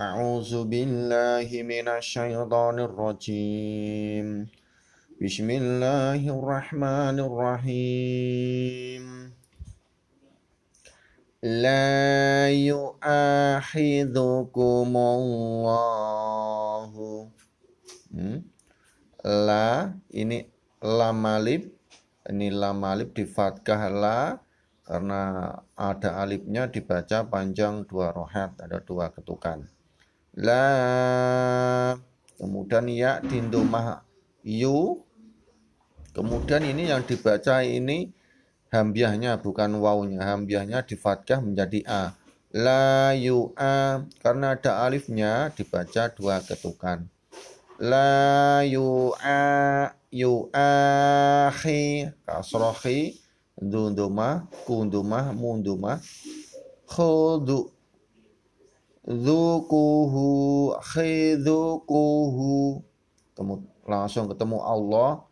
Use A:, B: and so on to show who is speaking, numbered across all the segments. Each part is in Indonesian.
A: أعوذ بالله من الشيطان الرجيم بسم الله الرحمن الرحيم لا يؤاخذكم الله hmm? la ini lamalib ini lamalib di fatkah la karena ada alifnya dibaca panjang dua rohat ada dua ketukan la kemudian ya mah yu kemudian ini yang dibaca ini hambiahnya bukan wawunya hambiahnya di fatkah menjadi a la yu a karena ada alifnya dibaca dua ketukan la yu a yu a khi kasrohi dundumah kundumah mundumah khudu Zukuhu khidzukuhu. Kemudian langsung ketemu Allah.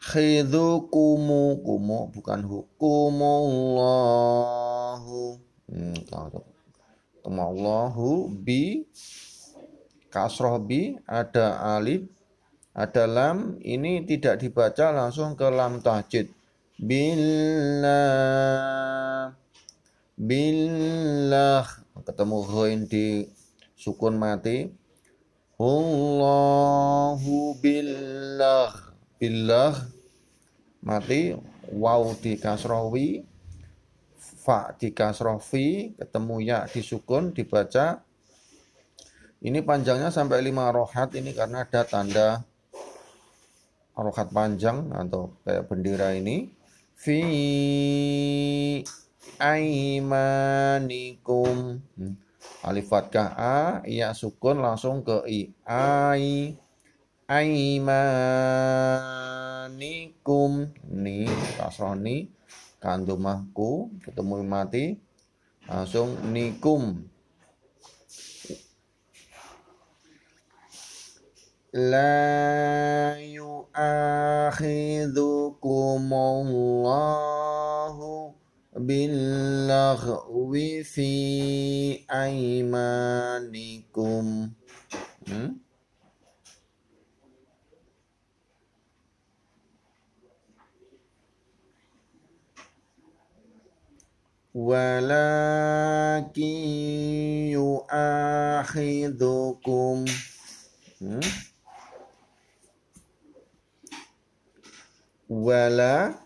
A: Khidzukumu kumu bukan hukumullahu. Hmm, Ketemu Allahu bi kasroh bi ada alif ada lam ini tidak dibaca langsung ke lam tahjid bila billah ketemu ghoin di sukun mati Allahu billah billah mati waw di kasrawi fa di kasrofi ketemu ya di sukun dibaca ini panjangnya sampai lima rohat ini karena ada tanda rohat panjang atau kayak bendera ini fi aimanikum. Hmm. alifatkaa, Alif fathah a, iya sukun langsung ke i. Ai aimanikum ni kasroni kandumahku ketemu mati langsung nikum la yu'akhidhukumullahu باللغو في أيمانكم hmm? ولكن يؤاخذكم hmm? ولا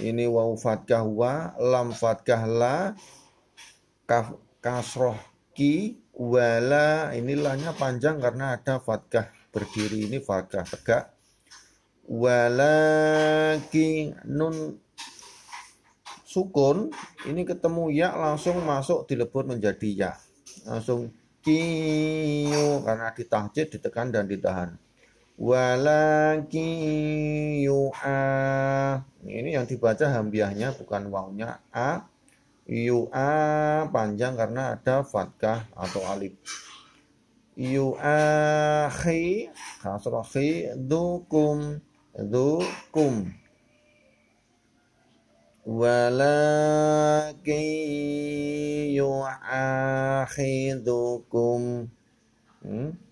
A: Ini waw fatkah wa, lam fatkah la, kaf, kasroh ki, wala. Ini panjang karena ada fatkah berdiri. Ini fatkah tegak. wala ki nun sukun ini ketemu ya langsung masuk dilebur menjadi ya langsung kiu karena ditahjid ditekan dan ditahan walaki yu'a ini yang dibaca hambiahnya bukan wawunya a yu'a panjang karena ada fatkah atau alif yu kasrah khi dukum dukum walaki Dukum hmm?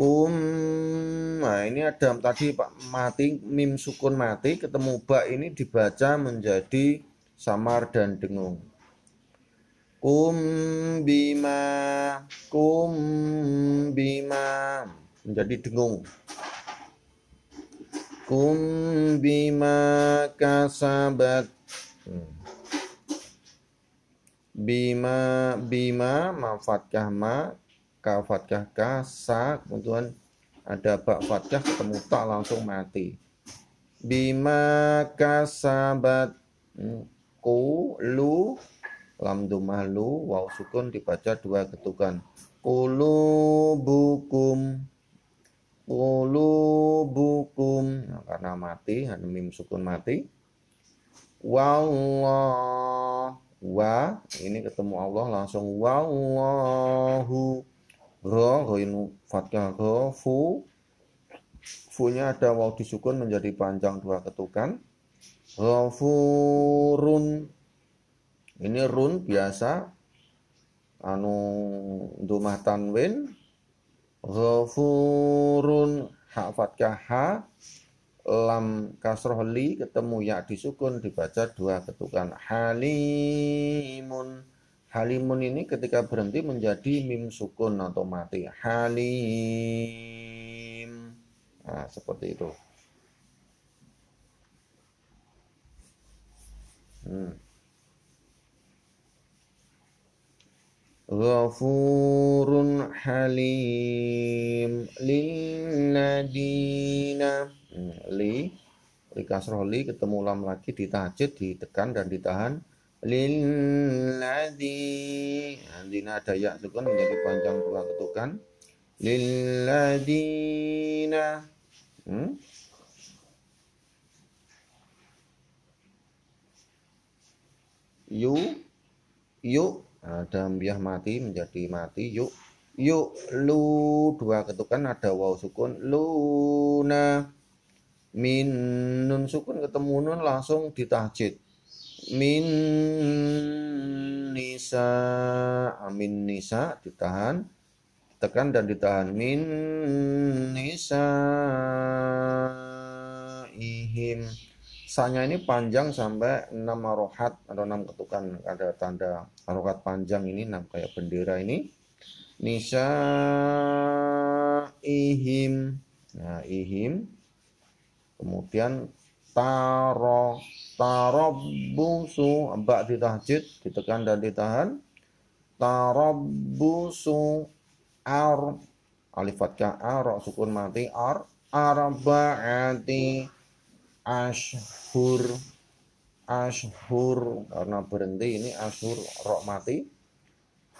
A: Kum, nah ini ada tadi pak mati mim sukun mati ketemu ba ini dibaca menjadi samar dan dengung kum bima kum bima menjadi dengung kum bima kasabat bima bima mafatkah ma ka fathah ka sa kemudian ada bak fathah ketemu tak langsung mati bima kasabat hmm, ku lu lam dumah lu waw sukun dibaca dua ketukan kulu kulubukum kulubukum nah, karena mati mim sukun mati wallah wa ini ketemu Allah langsung wallahu ro roin fatkah ro fu fu-nya ada waw disukun menjadi panjang dua ketukan run ini run biasa anu dumah tanwin run hak fatkah ha lam kasroh li ketemu ya disukun dibaca dua ketukan halimun Halimun ini ketika berhenti menjadi mim sukun atau mati. Halim. Nah, seperti itu. Hmm. Ghafurun halim lilladina. Hmm. Li, li kasroh ketemu lam lagi di ditekan dan ditahan Lilladzi nanti ada ya sukun menjadi panjang dua ketukan Lilladina hmm? Yu Yuk ada biah mati menjadi mati yuk yuk lu dua ketukan ada waw sukun luna min nun sukun ketemu nun langsung ditahjid min nisa amin nisa ditahan tekan dan ditahan min nisa ihim Sanya ini panjang sampai 6 arohat atau 6 ketukan. Ada tanda arohat panjang ini 6 kayak bendera ini. Nisa ihim. Nah, ihim. Kemudian taro tarabbusu mbak di tahjid ditekan dan ditahan busu ar alifat ka ar sukun mati ar arbaati ashur ashur karena berhenti ini ashur rok mati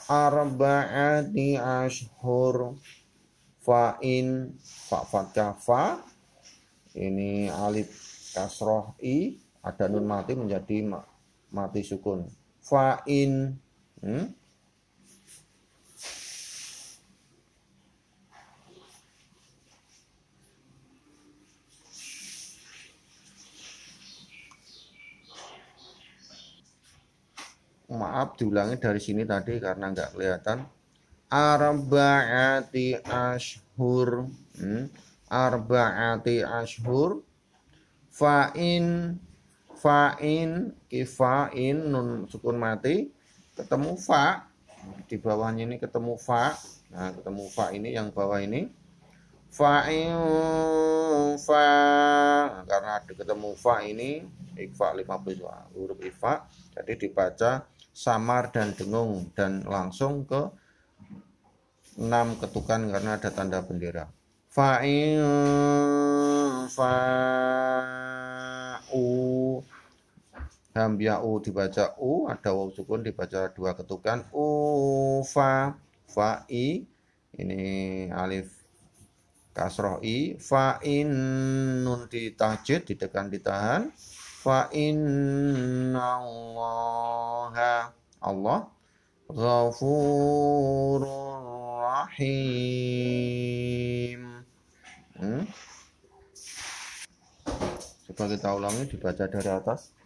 A: arbaati ashur fa'in fa'fat fa ini alif kasroh i ada nun mati menjadi mati sukun fa'in hmm? maaf diulangi dari sini tadi karena nggak kelihatan arbaati ashur hmm? arbaati ashur fa'in fa'in kifa'in nun sukun mati ketemu fa di bawahnya ini ketemu fa nah ketemu fa ini yang bawah ini fa'in fa karena ada ketemu fa ini ikfa 50 huruf ikfa jadi dibaca samar dan dengung dan langsung ke enam ketukan karena ada tanda bendera fa'in fa hamya u dibaca u, ada waw sukun dibaca dua ketukan u fa fa i ini alif kasroh i fa in nun di ditekan ditahan fa in Allah Allah ghafurur rahim hmm. coba kita ulangi dibaca dari atas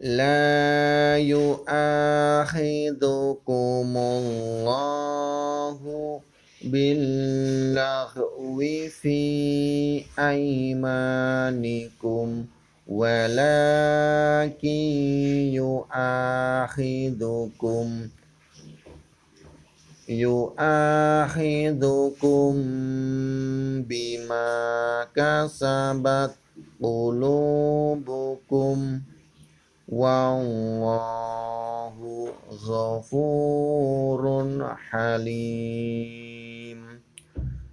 A: لا يؤاخذكم الله باللغو في أيمانكم ولكن يؤاخذكم يؤاخذكم بما كسبت قلوبكم Wallahu ghafurun halim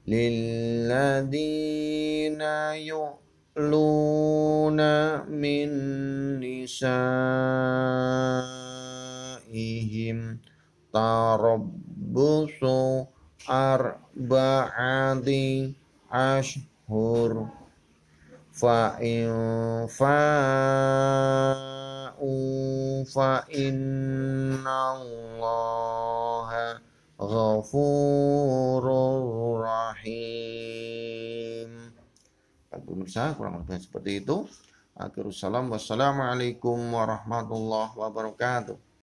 A: Lilladina yu'luna min nisa'ihim Tarabbusu arba'ati ashhur Fa'in fa'in فَإِنَّ اللَّهَ غَفُورٌ رَّحِيمٌ pemirsa kurang lebih seperti itu akhirussalam wassalamualaikum warahmatullahi wabarakatuh